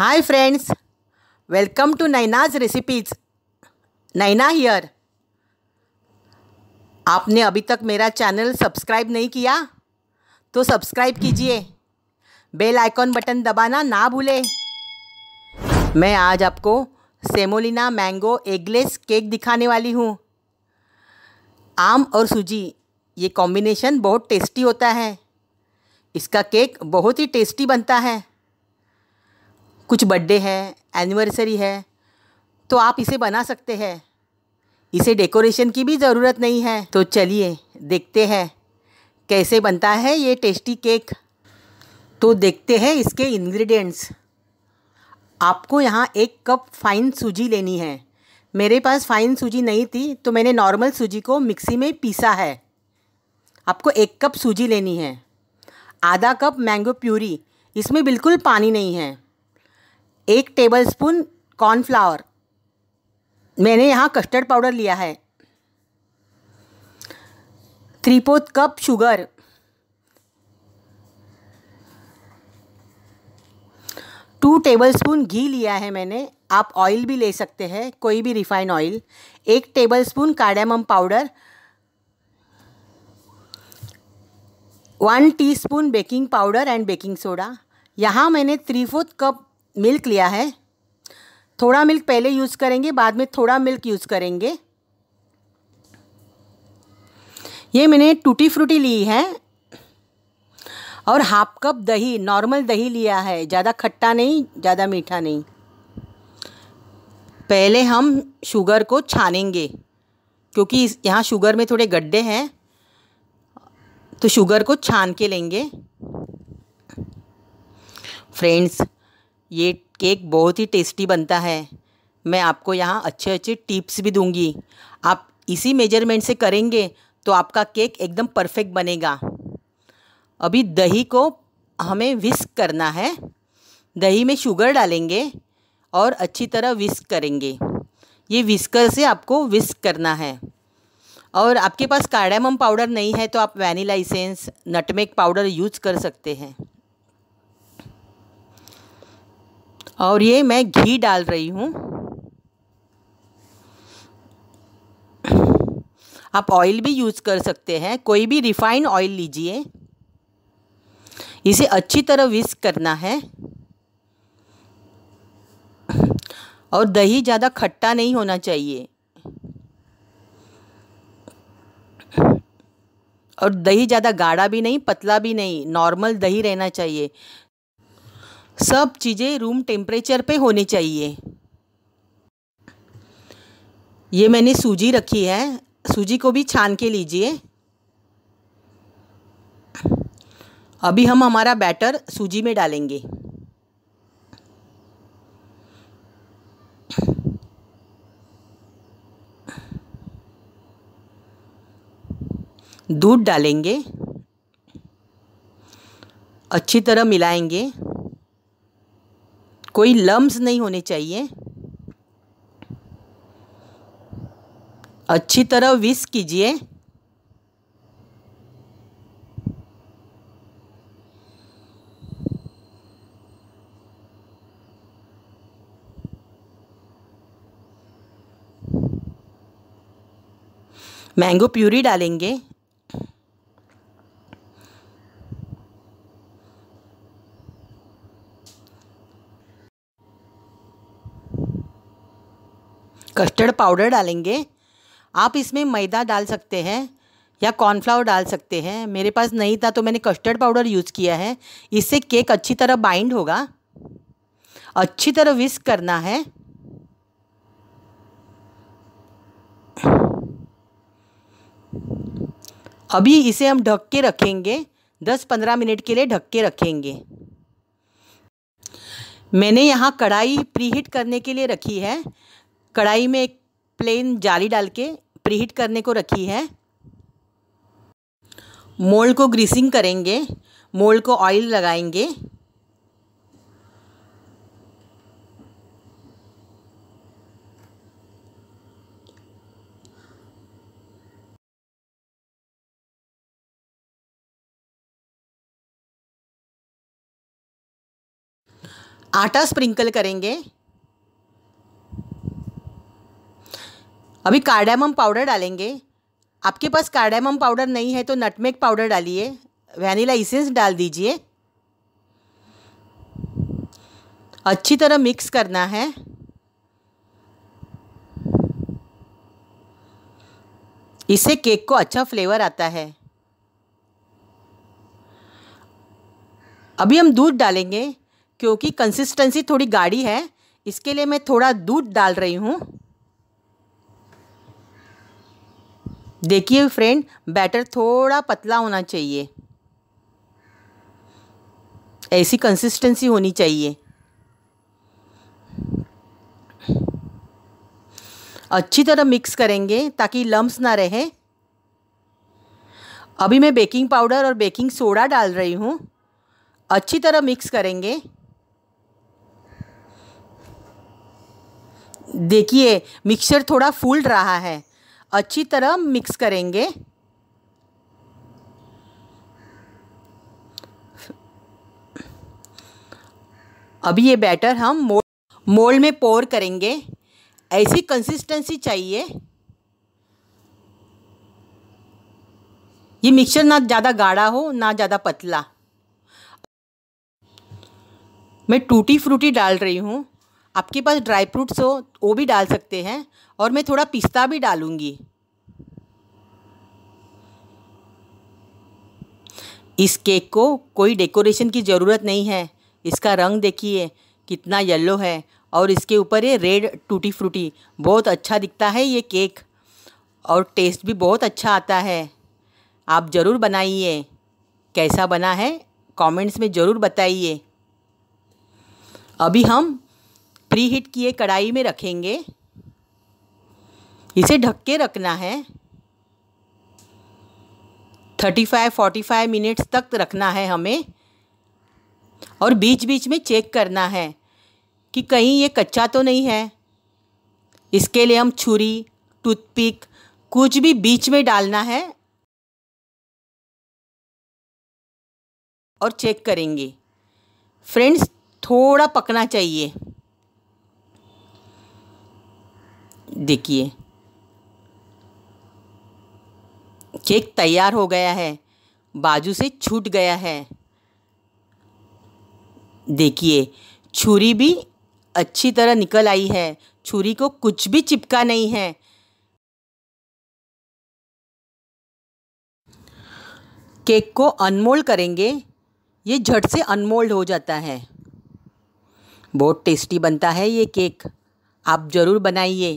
hi friends welcome to Naina's recipes Naina here आपने अभी तक मेरा चैनल सब्सक्राइब नहीं किया तो सब्सक्राइब कीजिए बेल आइकॉन बटन दबाना ना भूलें मैं आज आपको सेमोलिना मैंगो एगलेस केक दिखाने वाली हूँ आम और सूजी ये कॉम्बिनेशन बहुत टेस्टी होता है इसका केक बहुत ही टेस्टी बनता है कुछ बर्थडे है एनिवर्सरी है तो आप इसे बना सकते हैं इसे डेकोरेशन की भी ज़रूरत नहीं है तो चलिए देखते हैं कैसे बनता है ये टेस्टी केक तो देखते हैं इसके इंग्रेडिएंट्स आपको यहाँ एक कप फाइन सूजी लेनी है मेरे पास फाइन सूजी नहीं थी तो मैंने नॉर्मल सूजी को मिक्सी में पीसा है आपको एक कप सूजी लेनी है आधा कप मैंगो प्यूरी इसमें बिल्कुल पानी नहीं है एक टेबल स्पून कॉर्नफ्लावर मैंने यहाँ कस्टर्ड पाउडर लिया है three fourth cup sugar two tablespoon घी लिया है मैंने आप ऑयल भी ले सकते हैं कोई भी रिफाइन ऑयल एक tablespoon cardamom powder one teaspoon baking powder and baking soda यहाँ मैंने थ्री फोर्थ कप मिल्क लिया है थोड़ा मिल्क पहले यूज़ करेंगे बाद में थोड़ा मिल्क यूज़ करेंगे ये मैंने टूटी फ्रूटी ली है और हाफ कप दही नॉर्मल दही लिया है ज़्यादा खट्टा नहीं ज़्यादा मीठा नहीं पहले हम शुगर को छानेंगे क्योंकि यहाँ शुगर में थोड़े गड्ढे हैं तो शुगर को छान के लेंगे फ्रेंड्स ये केक बहुत ही टेस्टी बनता है मैं आपको यहाँ अच्छे अच्छे टिप्स भी दूँगी आप इसी मेजरमेंट से करेंगे तो आपका केक एकदम परफेक्ट बनेगा अभी दही को हमें विस्क करना है दही में शुगर डालेंगे और अच्छी तरह विस्क करेंगे ये विस्कर से आपको विस्क करना है और आपके पास कार्डामम पाउडर नहीं है तो आप vanilla essence nutmeg powder use कर सकते हैं और ये मैं घी डाल रही हूँ आप ऑयल भी यूज़ कर सकते हैं कोई भी रिफाइंड ऑयल लीजिए इसे अच्छी तरह विस्क करना है और दही ज़्यादा खट्टा नहीं होना चाहिए और दही ज़्यादा गाढ़ा भी नहीं पतला भी नहीं नॉर्मल दही रहना चाहिए सब चीज़ें रूम टेम्परेचर पे होनी चाहिए ये मैंने सूजी रखी है सूजी को भी छान के लीजिए अभी हम हमारा बैटर सूजी में डालेंगे दूध डालेंगे अच्छी तरह मिलाएंगे कोई लम्ब नहीं होने चाहिए अच्छी तरह विस कीजिए मैंगो प्यूरी डालेंगे कस्टर्ड पाउडर डालेंगे आप इसमें मैदा डाल सकते हैं या कॉर्नफ्लावर डाल सकते हैं मेरे पास नहीं था तो मैंने कस्टर्ड पाउडर यूज़ किया है इससे केक अच्छी तरह बाइंड होगा अच्छी तरह विस्क करना है अभी इसे हम ढक के रखेंगे 10-15 मिनट के लिए ढक के रखेंगे मैंने यहाँ कढ़ाई प्रीहीट करने के लिए रखी है कढ़ाई में एक प्लेन जाली डाल के प्रीहीट करने को रखी है मोल्ड को ग्रीसिंग करेंगे मोल्ड को ऑयल लगाएंगे आटा स्प्रिंकल करेंगे अभी कार्डामम पाउडर डालेंगे आपके पास कार्डामम पाउडर नहीं है तो नटमेक पाउडर डालिए वैनिला इसेंस डाल दीजिए अच्छी तरह मिक्स करना है इससे केक को अच्छा फ्लेवर आता है अभी हम दूध डालेंगे क्योंकि कंसिस्टेंसी थोड़ी गाढ़ी है इसके लिए मैं थोड़ा दूध डाल रही हूँ देखिए फ्रेंड बैटर थोड़ा पतला होना चाहिए ऐसी कंसिस्टेंसी होनी चाहिए अच्छी तरह मिक्स करेंगे ताकि लम्स ना रहे अभी मैं बेकिंग पाउडर और बेकिंग सोडा डाल रही हूँ अच्छी तरह मिक्स करेंगे देखिए मिक्सचर थोड़ा फूल रहा है अच्छी तरह मिक्स करेंगे अभी ये बैटर हम मोल मोल्ड में पोर करेंगे ऐसी कंसिस्टेंसी चाहिए ये मिक्सचर ना ज़्यादा गाढ़ा हो ना ज़्यादा पतला मैं टूटी फ्रूटी डाल रही हूँ आपके पास ड्राई फ्रूट्स हो वो भी डाल सकते हैं और मैं थोड़ा पिस्ता भी डालूँगी इस केक को कोई डेकोरेशन की ज़रूरत नहीं है इसका रंग देखिए कितना येलो है और इसके ऊपर ये रेड टूटी फ्रूटी बहुत अच्छा दिखता है ये केक और टेस्ट भी बहुत अच्छा आता है आप ज़रूर बनाइए कैसा बना है कमेंट्स में ज़रूर बताइए अभी हम प्री हीट किए कढ़ाई में रखेंगे इसे ढक के रखना है thirty five forty five minutes तक रखना है हमें और बीच बीच में चेक करना है कि कहीं ये कच्चा तो नहीं है इसके लिए हम छुरी टूथपिक कुछ भी बीच में डालना है और चेक करेंगे फ्रेंड्स थोड़ा पकना चाहिए देखिए केक तैयार हो गया है बाजू से छूट गया है देखिए छुरी भी अच्छी तरह निकल आई है छुरी को कुछ भी चिपका नहीं है केक को अनमोल्ड करेंगे ये झट से अनमोल्ड हो जाता है बहुत टेस्टी बनता है ये केक आप ज़रूर बनाइए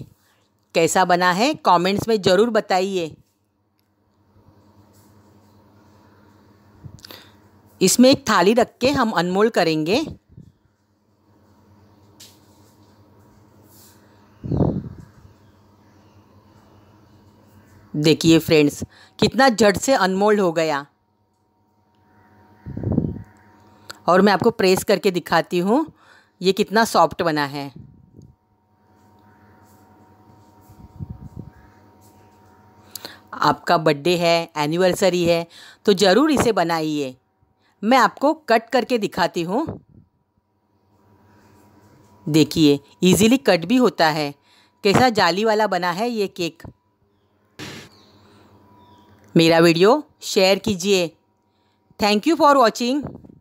कैसा बना है कमेंट्स में ज़रूर बताइए इसमें एक थाली रख के हम अनमोल करेंगे देखिए फ्रेंड्स कितना झट से अनमोल्ड हो गया और मैं आपको प्रेस करके दिखाती हूँ ये कितना सॉफ्ट बना है आपका बर्थडे है एनिवर्सरी है तो ज़रूर इसे बनाइए मैं आपको कट करके दिखाती हूँ देखिए इजीली कट भी होता है कैसा जाली वाला बना है ये केक मेरा वीडियो शेयर कीजिए थैंक यू फॉर वॉचिंग